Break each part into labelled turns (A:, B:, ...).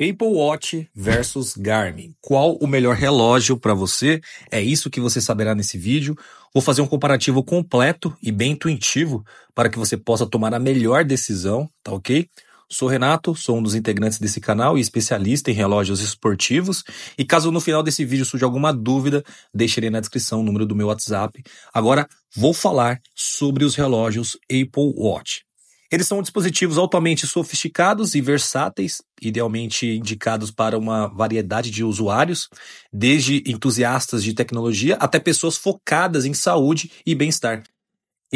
A: Apple Watch versus Garmin. Qual o melhor relógio para você? É isso que você saberá nesse vídeo. Vou fazer um comparativo completo e bem intuitivo para que você possa tomar a melhor decisão, tá ok? Sou Renato, sou um dos integrantes desse canal e especialista em relógios esportivos. E caso no final desse vídeo surja alguma dúvida, deixarei na descrição o número do meu WhatsApp. Agora vou falar sobre os relógios Apple Watch. Eles são dispositivos altamente sofisticados e versáteis, idealmente indicados para uma variedade de usuários, desde entusiastas de tecnologia até pessoas focadas em saúde e bem-estar.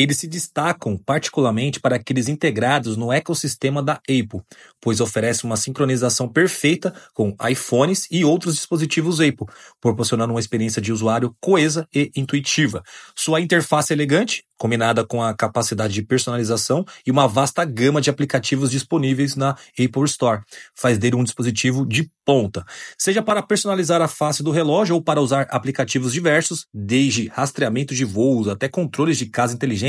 A: Eles se destacam particularmente para aqueles integrados no ecossistema da Apple, pois oferece uma sincronização perfeita com iPhones e outros dispositivos Apple, proporcionando uma experiência de usuário coesa e intuitiva. Sua interface elegante, combinada com a capacidade de personalização e uma vasta gama de aplicativos disponíveis na Apple Store, faz dele um dispositivo de ponta. Seja para personalizar a face do relógio ou para usar aplicativos diversos, desde rastreamento de voos até controles de casa inteligente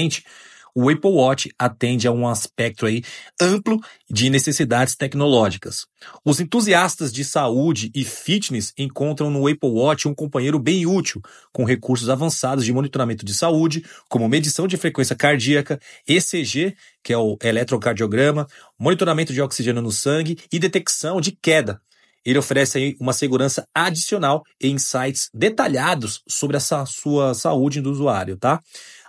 A: o Apple Watch atende a um aspecto aí amplo de necessidades tecnológicas. Os entusiastas de saúde e fitness encontram no Apple Watch um companheiro bem útil, com recursos avançados de monitoramento de saúde, como medição de frequência cardíaca, ECG, que é o eletrocardiograma, monitoramento de oxigênio no sangue e detecção de queda, ele oferece uma segurança adicional e insights detalhados sobre essa sua saúde do usuário, tá?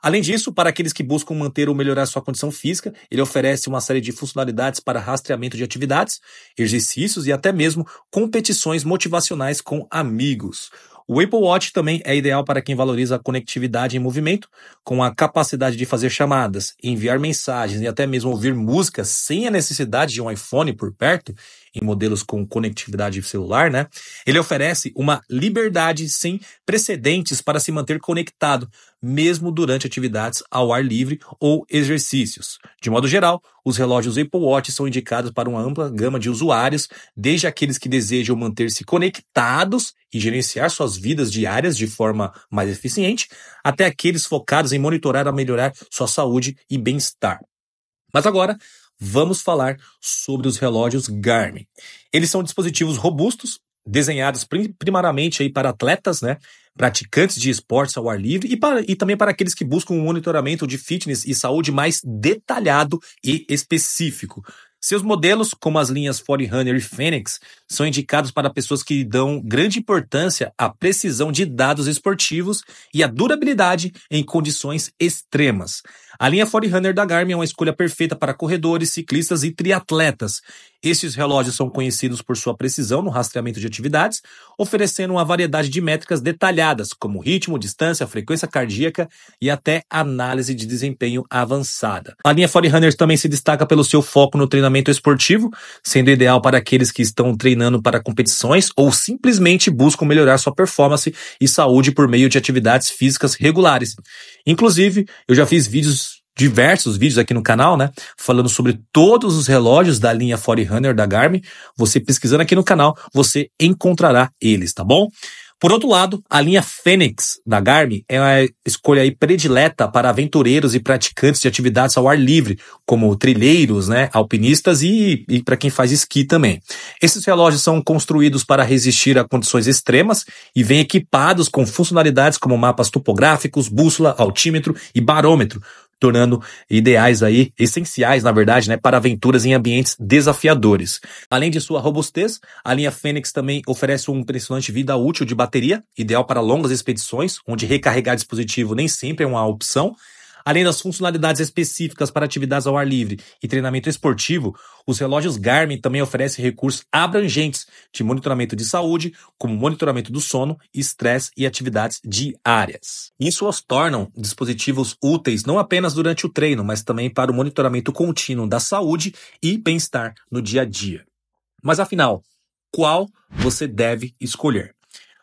A: Além disso, para aqueles que buscam manter ou melhorar sua condição física, ele oferece uma série de funcionalidades para rastreamento de atividades, exercícios e até mesmo competições motivacionais com amigos. O Apple Watch também é ideal para quem valoriza a conectividade em movimento, com a capacidade de fazer chamadas, enviar mensagens e até mesmo ouvir música sem a necessidade de um iPhone por perto em modelos com conectividade celular, né? Ele oferece uma liberdade sem precedentes para se manter conectado, mesmo durante atividades ao ar livre ou exercícios. De modo geral, os relógios Apple Watch são indicados para uma ampla gama de usuários, desde aqueles que desejam manter-se conectados e gerenciar suas vidas diárias de forma mais eficiente, até aqueles focados em monitorar e melhorar sua saúde e bem-estar. Mas agora, vamos falar sobre os relógios Garmin. Eles são dispositivos robustos, desenhados primariamente aí para atletas, né, praticantes de esportes ao ar livre e, para, e também para aqueles que buscam um monitoramento de fitness e saúde mais detalhado e específico. Seus modelos, como as linhas 4Runner e Fênix, são indicados para pessoas que dão grande importância à precisão de dados esportivos e à durabilidade em condições extremas. A linha 4Runner da Garmin é uma escolha perfeita para corredores, ciclistas e triatletas, esses relógios são conhecidos por sua precisão no rastreamento de atividades, oferecendo uma variedade de métricas detalhadas, como ritmo, distância, frequência cardíaca e até análise de desempenho avançada. A linha ForeRunner runners também se destaca pelo seu foco no treinamento esportivo, sendo ideal para aqueles que estão treinando para competições ou simplesmente buscam melhorar sua performance e saúde por meio de atividades físicas regulares. Inclusive, eu já fiz vídeos diversos vídeos aqui no canal, né? Falando sobre todos os relógios da linha 4 Hunter da Garmin. Você pesquisando aqui no canal, você encontrará eles, tá bom? Por outro lado, a linha Fênix da Garmin é uma escolha aí predileta para aventureiros e praticantes de atividades ao ar livre, como trilheiros, né, alpinistas e, e para quem faz esqui também. Esses relógios são construídos para resistir a condições extremas e vêm equipados com funcionalidades como mapas topográficos, bússola, altímetro e barômetro, tornando ideais aí, essenciais, na verdade, né, para aventuras em ambientes desafiadores. Além de sua robustez, a linha Fênix também oferece um impressionante vida útil de bateria, ideal para longas expedições, onde recarregar dispositivo nem sempre é uma opção. Além das funcionalidades específicas para atividades ao ar livre e treinamento esportivo, os relógios Garmin também oferecem recursos abrangentes de monitoramento de saúde, como monitoramento do sono, estresse e atividades diárias. Isso os tornam dispositivos úteis não apenas durante o treino, mas também para o monitoramento contínuo da saúde e bem-estar no dia a dia. Mas afinal, qual você deve escolher?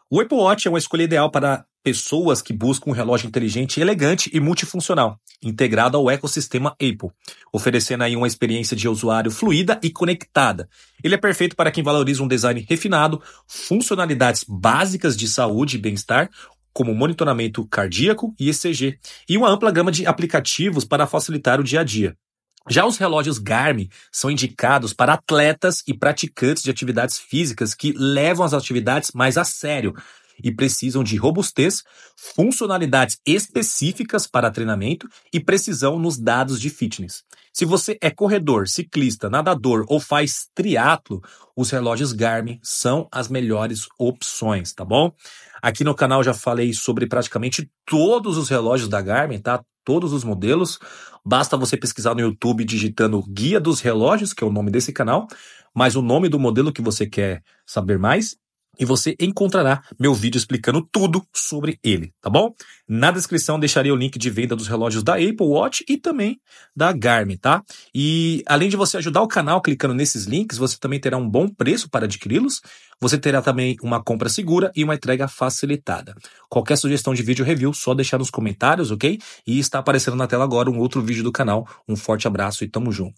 A: O Apple Watch é uma escolha ideal para pessoas que buscam um relógio inteligente, elegante e multifuncional, integrado ao ecossistema Apple, oferecendo aí uma experiência de usuário fluida e conectada. Ele é perfeito para quem valoriza um design refinado, funcionalidades básicas de saúde e bem-estar, como monitoramento cardíaco e ECG, e uma ampla gama de aplicativos para facilitar o dia a dia. Já os relógios Garmin são indicados para atletas e praticantes de atividades físicas que levam as atividades mais a sério, e precisam de robustez, funcionalidades específicas para treinamento e precisão nos dados de fitness. Se você é corredor, ciclista, nadador ou faz triatlo, os relógios Garmin são as melhores opções, tá bom? Aqui no canal já falei sobre praticamente todos os relógios da Garmin, tá? Todos os modelos. Basta você pesquisar no YouTube digitando Guia dos Relógios, que é o nome desse canal, mas o nome do modelo que você quer saber mais e você encontrará meu vídeo explicando tudo sobre ele, tá bom? Na descrição deixarei o link de venda dos relógios da Apple Watch e também da Garmin, tá? E além de você ajudar o canal clicando nesses links, você também terá um bom preço para adquiri-los. Você terá também uma compra segura e uma entrega facilitada. Qualquer sugestão de vídeo review, só deixar nos comentários, ok? E está aparecendo na tela agora um outro vídeo do canal. Um forte abraço e tamo junto.